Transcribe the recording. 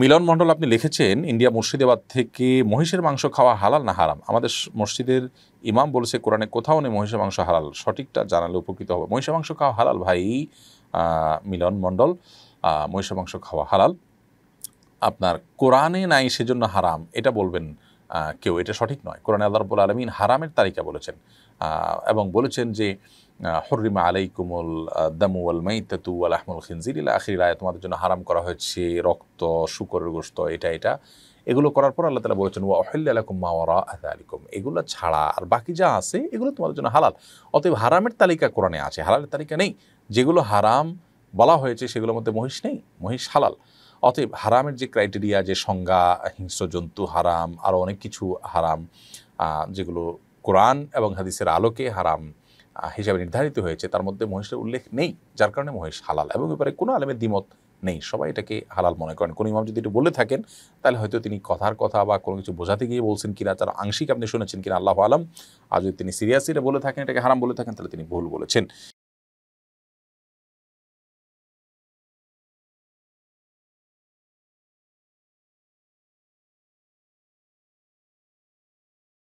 মিলন মণ্ডল আপনি লিখেছেন ইন্ডিয়া মুর্শিদাবাদ থেকে মহিষের মাংস খাওয়া হালাল না হারাম আমাদের মসজিদের ইমাম বলেছে কোরআনে কোথাও নেই মহিষের মাংস হালাল সঠিকটা জানালে উপকৃত হবে মহিষের মাংস খাওয়া হালাল ভাই মিলন মণ্ডল মহিষের মাংস খাওয়া হালাল আপনার কোরআনে নাই সেজন্য হারাম এটা বলবেন কেউ এটা সঠিক নয় কোরআন আল্লাহরবুল আলমিন হারামের তালিকা বলেছেন এবং বলেছেন যে হরিমা আলাইকুমুল দামুয়াল মাইতাতু আল আহমুল খিনজির আখির রায় তোমাদের জন্য হারাম করা হয়েছে রক্ত শুকরের গোস্ত এটা এটা এগুলো করার পর আল্লাহ তালা বলেছেন ওয়া অহিল্লা আলাইকুম মাওয়ারা এগুলো ছাড়া আর বাকি যা আছে এগুলো তোমাদের জন্য হালাল অতএব হারামের তালিকা কোরআনে আছে হালালের তালিকা নেই যেগুলো হারাম বলা হয়েছে সেগুলোর মধ্যে মহিষ নেই মহিষ হালাল অতএব হারামের যে ক্রাইটেরিয়া যে সংজ্ঞা হিংস্র জন্তু হারাম আরও অনেক কিছু হারাম যেগুলো কোরআন এবং হাদিসের আলোকে হারাম হিসাবে নির্ধারিত হয়েছে তার মধ্যে মহেশের উল্লেখ নেই যার কারণে মহেশ হালাল এবং ব্যাপারে কোনো আলেমের দ্বিমত নেই সবাই এটাকে হালাল মনে করেন কোনো ইমাম যদি এটা বলে থাকেন তাহলে হয়তো তিনি কথার কথা বা কোনো কিছু বোঝাতে গিয়ে বলছেন কিনা তার আংশিক আপনি শুনেছেন কিনা আল্লাহ আলম আর যদি তিনি সিরিয়াসলি বলে থাকেন এটাকে হারাম বলে থাকেন তাহলে তিনি ভুল বলেছেন